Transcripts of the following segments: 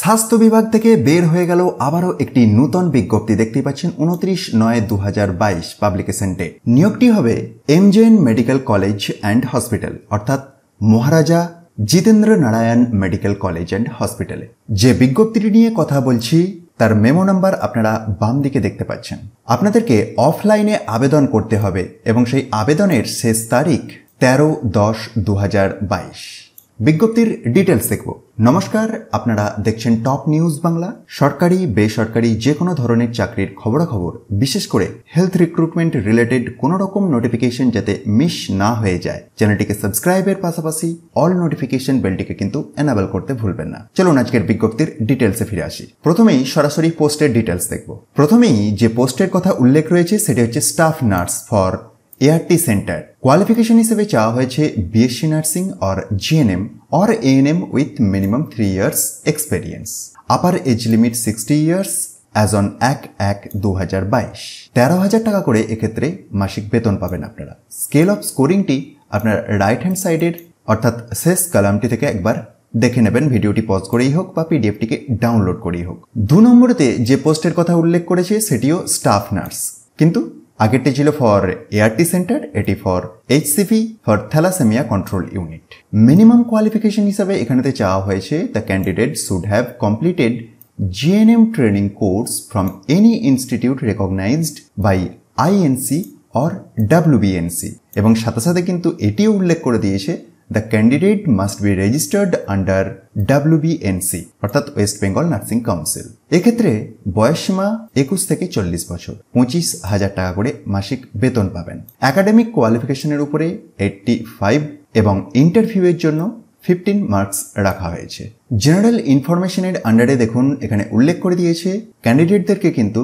স্বাস্থ্য বিভাগ থেকে বের হয়ে গেল আবারও একটি নূতন বিজ্ঞপ্তি দেখতে পাচ্ছেন উনত্রিশ নয় দু হাজার বাইশ পাবলিকেশন ডে নিয়োগটি হবে MJN medical college and hospital অর্থাৎ Maharaja Jitendra Narayan medical college and হসপিটালে যে বিজ্ঞপ্তিটি নিয়ে কথা বলছি তার মেমো নাম্বার আপনারা বাম দিকে দেখতে পাচ্ছেন আপনাদেরকে অফলাইনে আবেদন করতে হবে এবং সেই আবেদনের শেষ তারিখ তেরো দশ দু হাজার বাইশ বিজ্ঞপ্তির ডিটেলস দেখব নমস্কার আপনারা দেখছেন টপ নিউজ বাংলা সরকারি বেসরকারি যে কোনো ধরনের চাকরির খবরাখবর বিশেষ করে হেলথ রিক্রুটমেন্ট রিলেটেড কোনো রকম নোটিফিকেশন যাতে মিস না হয়ে যায় চ্যানেলটিকে সাবস্ক্রাইবের পাশাপাশি অল নোটিফিকেশন বেলটিকে কিন্তু এনাবেল করতে ভুলবেন না চলুন আজকের বিজ্ঞপ্তির ডিটেলসে ফিরে আসি প্রথমেই সরাসরি পোস্টের ডিটেলস দেখব প্রথমেই যে পোস্টের কথা উল্লেখ রয়েছে সেটি হচ্ছে staff nurse for ART centre qualification হিসেবে চাওয়া হয়েছে BSc nursing or GNM or A&M with minimum 3 years experience. Upper age limit 60 years as on এক এক দু হাজার বাইশ তেরো হাজার টাকা করে এক্ষেত্রে মাসিক বেতন পাবেন আপনারা স্কেল অফ স্কোরিংটি আপনার রাইট হ্যান্ড সাইডের অর্থাৎ শেষ কালামটি থেকে একবার দেখে নেবেন ভিডিওটি পজ করেই হোক বা পিডিএফটিকে ডাউনলোড করেই হোক দু নম্বরেতে যে পোস্টের কথা উল্লেখ করেছে সেটিও স্টাফ নার্স কিন্তু আগেরটি ছিল ফর এআরটি সেন্টার এটি for HCV for thalassemia control unit minimum qualification হিসাবে এখানেতে চাওয়া হয়েছে the candidate should have completed GNM training course from any institute recognised by INC or WBNC এবং সাথে সাথে কিন্তু এটিও উল্লেখ করে দিয়েছে the candidate must be registered under WBNC অর্থাৎ ওয়েস্ট বেঙ্গল নার্সিং কাউন্সিল এক্ষেত্রে বয়সসীমা একুশ থেকে চল্লিশ বছর পঁচিশ হাজার টাকা করে মাসিক বেতন পাবেন একাডেমিক কোয়ালিফিকেশনের উপরে এইটটি ফাইভ এবং ইন্টারভিউয়ের জন্য ফিফটিন মার্কস রাখা হয়েছে জেনারেল ইনফরমেশনের আন্ডারে দেখুন এখানে উল্লেখ করে দিয়েছে ক্যান্ডিডেটদেরকে কিন্তু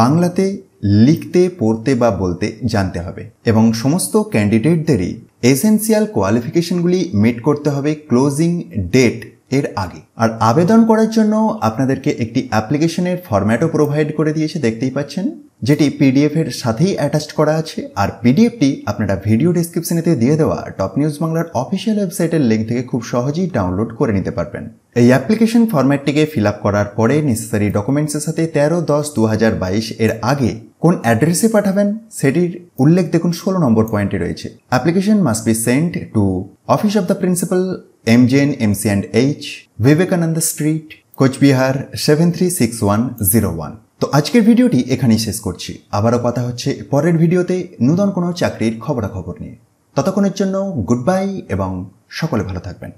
বাংলাতে লিখতে পড়তে বা বলতে জানতে হবে এবং সমস্ত ক্যান্ডিডেটদেরই এসেন্সিয়াল কোয়ালিফিকেশনগুলি মিট করতে হবে ক্লোজিং ডেট এর আগে আর আবেদন করার জন্য আপনাদেরকে একটি অ্যাপ্লিকেশনের ফরম্যাটও প্রোভাইড করে দিয়েছে দেখতেই পাচ্ছেন যেটি পিডিএফের সাথেই অ্যাটাচড করা আছে আর পিডিএফটি আপনারা ভিডিও ডিসক্রিপশনেতে দিয়ে দেওয়া টপ নিউজ বাংলার অফিসিয়াল ওয়েবসাইটের লিঙ্ক থেকে খুব সহজেই ডাউনলোড করে নিতে পারবেন এই অ্যাপ্লিকেশন ফরম্যাটটিকে ফিল আপ করার পরে নেসেসারি ডকুমেন্টসের সাথে তেরো দশ দু হাজার বাইশ এর আগে কোন অ্যাড্রেসে পাঠাবেন সেটির উল্লেখ দেখুন ষোলো নম্বর পয়েন্টে রয়েছে application must be sent to office of the principal M J N C and H Vivekananda street Cooch Behar seven three six one zero one তো আজকের ভিডিওটি এখানেই শেষ করছি আবারও কথা হচ্ছে পরের ভিডিওতে নূতন কোনো চাকরির খবরাখবর নিয়ে ততক্ষণের জন্য গুড বাই এবং সকলে ভালো থাকবেন